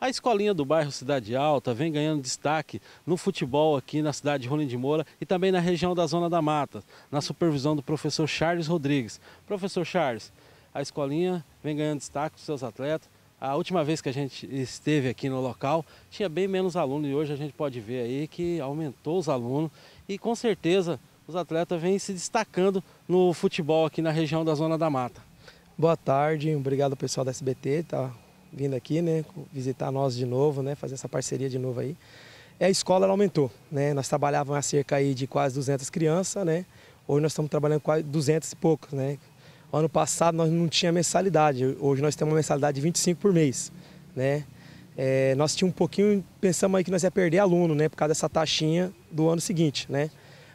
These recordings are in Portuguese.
A escolinha do bairro Cidade Alta vem ganhando destaque no futebol aqui na cidade de Rolim de Moura e também na região da Zona da Mata, na supervisão do professor Charles Rodrigues. Professor Charles, a escolinha vem ganhando destaque com seus atletas. A última vez que a gente esteve aqui no local, tinha bem menos aluno e hoje a gente pode ver aí que aumentou os alunos e com certeza os atletas vêm se destacando no futebol aqui na região da Zona da Mata. Boa tarde, obrigado ao pessoal da SBT, tá vindo aqui, né, visitar nós de novo, né, fazer essa parceria de novo aí. É, a escola aumentou, né, nós trabalhávamos a cerca aí de quase 200 crianças, né, hoje nós estamos trabalhando quase 200 e poucos, né. Ano passado nós não tinha mensalidade, hoje nós temos uma mensalidade de 25 por mês, né. É, nós tínhamos um pouquinho, pensamos aí que nós ia perder aluno, né, por causa dessa taxinha do ano seguinte, né.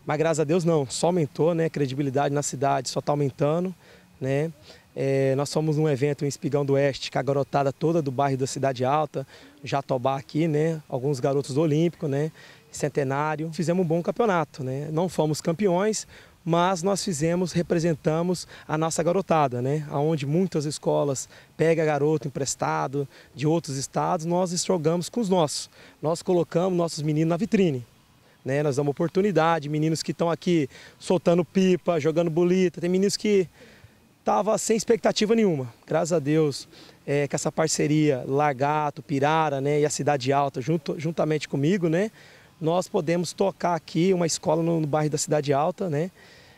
Mas graças a Deus não, só aumentou, né, a credibilidade na cidade só está aumentando, né? É, nós fomos num evento em Espigão do Oeste, com é a garotada toda do bairro da Cidade Alta, Jatobá aqui, né? alguns garotos do Olímpico, né? centenário. Fizemos um bom campeonato, né? não fomos campeões, mas nós fizemos, representamos a nossa garotada, né? Onde muitas escolas pegam garoto emprestado de outros estados, nós jogamos com os nossos. Nós colocamos nossos meninos na vitrine. Né, nós damos oportunidade, meninos que estão aqui soltando pipa, jogando bolita, tem meninos que estava sem expectativa nenhuma. Graças a Deus, é, com essa parceria Lagato, Pirara né, e a Cidade Alta, junto, juntamente comigo, né, nós podemos tocar aqui uma escola no, no bairro da Cidade Alta, né,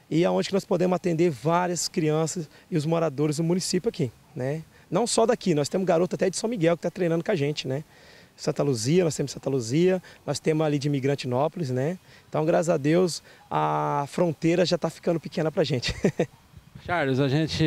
e aonde é nós podemos atender várias crianças e os moradores do município aqui. Né. Não só daqui, nós temos garoto até de São Miguel que está treinando com a gente. Né. Santa Luzia, nós temos Santa Luzia, nós temos ali de Imigrantinópolis, né? Então, graças a Deus, a fronteira já está ficando pequena para a gente. Charles, a gente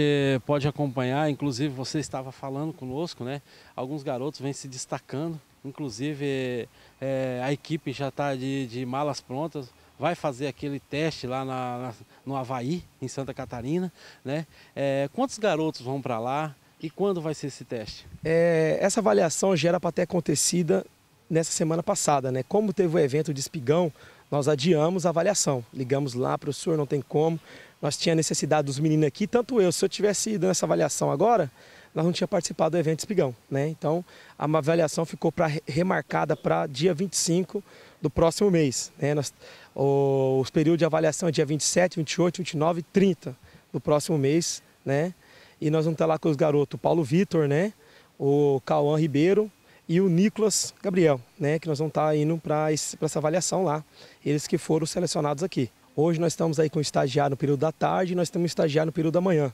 pode acompanhar, inclusive você estava falando conosco, né? Alguns garotos vêm se destacando, inclusive é, é a equipe já está de, de, malas prontas, vai fazer aquele teste lá na, na, no Havaí, em Santa Catarina, né? É, quantos garotos vão para lá e quando vai ser esse teste? É, essa avaliação já era para ter acontecida nessa semana passada, né? Como teve o evento de Espigão, nós adiamos a avaliação. Ligamos lá, para o senhor, não tem como. Nós tinha necessidade dos meninos aqui, tanto eu, se eu tivesse ido nessa avaliação agora, nós não tinha participado do evento Espigão, né? Então, a avaliação ficou pra, remarcada para dia 25 do próximo mês, né? Nós, o, os períodos de avaliação é dia 27, 28, 29 e 30 do próximo mês, né? E nós vamos estar lá com os garotos Paulo Vitor, né? O Cauã Ribeiro, e o Nicolas Gabriel, né, que nós vamos estar tá indo para essa avaliação lá, eles que foram selecionados aqui. Hoje nós estamos aí com o estagiário no período da tarde e nós temos um estagiário no período da manhã.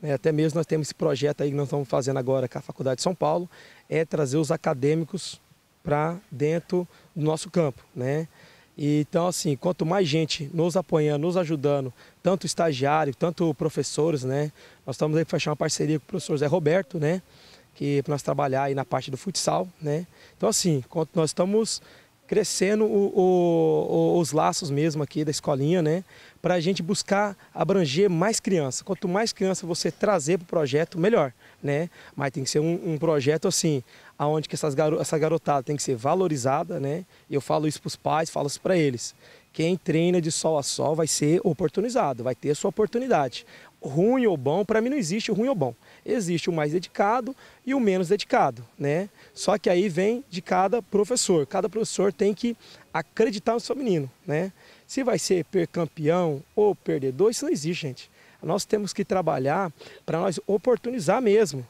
Né. Até mesmo nós temos esse projeto aí que nós estamos fazendo agora com a Faculdade de São Paulo, é trazer os acadêmicos para dentro do nosso campo, né? Então, assim, quanto mais gente nos apoiando, nos ajudando, tanto estagiário, tanto professores, né? Nós estamos aí fechar uma parceria com o professor Zé Roberto, né? que é para nós trabalhar aí na parte do futsal, né? Então assim, nós estamos crescendo o, o, os laços mesmo aqui da escolinha, né? Para a gente buscar abranger mais criança. Quanto mais criança você trazer para o projeto, melhor, né? Mas tem que ser um, um projeto assim, aonde que essas garo essa garotada tem que ser valorizada, né? Eu falo isso para os pais, falo isso para eles. Quem treina de sol a sol vai ser oportunizado, vai ter sua oportunidade ruim ou bom, para mim não existe ruim ou bom. Existe o mais dedicado e o menos dedicado, né? Só que aí vem de cada professor. Cada professor tem que acreditar no seu menino, né? Se vai ser campeão ou perdedor, isso não existe, gente. Nós temos que trabalhar para nós oportunizar mesmo.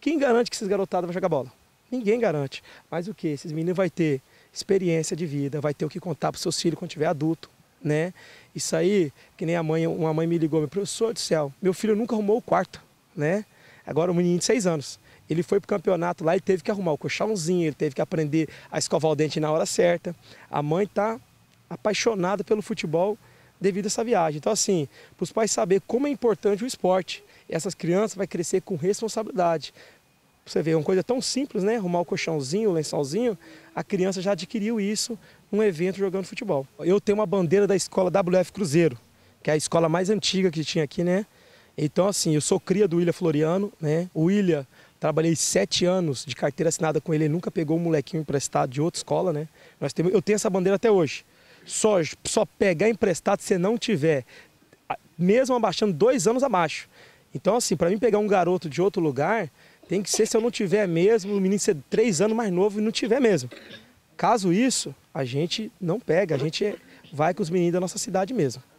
Quem garante que esses garotados vão jogar bola? Ninguém garante. Mas o que? Esses meninos vão ter experiência de vida, vai ter o que contar para os seus filhos quando tiver adulto né? Isso aí, que nem a mãe, uma mãe me ligou, meu professor do céu, meu filho nunca arrumou o quarto, né? Agora um menino de seis anos. Ele foi pro campeonato lá e teve que arrumar o colchãozinho, ele teve que aprender a escovar o dente na hora certa. A mãe tá apaixonada pelo futebol devido a essa viagem. Então, assim, para os pais saber como é importante o esporte. essas crianças vão crescer com responsabilidade, você vê, uma coisa tão simples, né? Arrumar o colchãozinho, o lençolzinho, a criança já adquiriu isso num evento jogando futebol. Eu tenho uma bandeira da escola WF Cruzeiro, que é a escola mais antiga que tinha aqui, né? Então, assim, eu sou cria do William Floriano, né? O William, trabalhei sete anos de carteira assinada com ele, ele nunca pegou um molequinho emprestado de outra escola, né? Nós temos, eu tenho essa bandeira até hoje. Só, só pegar emprestado se não tiver, mesmo abaixando dois anos abaixo. Então, assim, para mim pegar um garoto de outro lugar, tem que ser se eu não tiver mesmo, o menino ser três anos mais novo e não tiver mesmo. Caso isso, a gente não pega, a gente vai com os meninos da nossa cidade mesmo.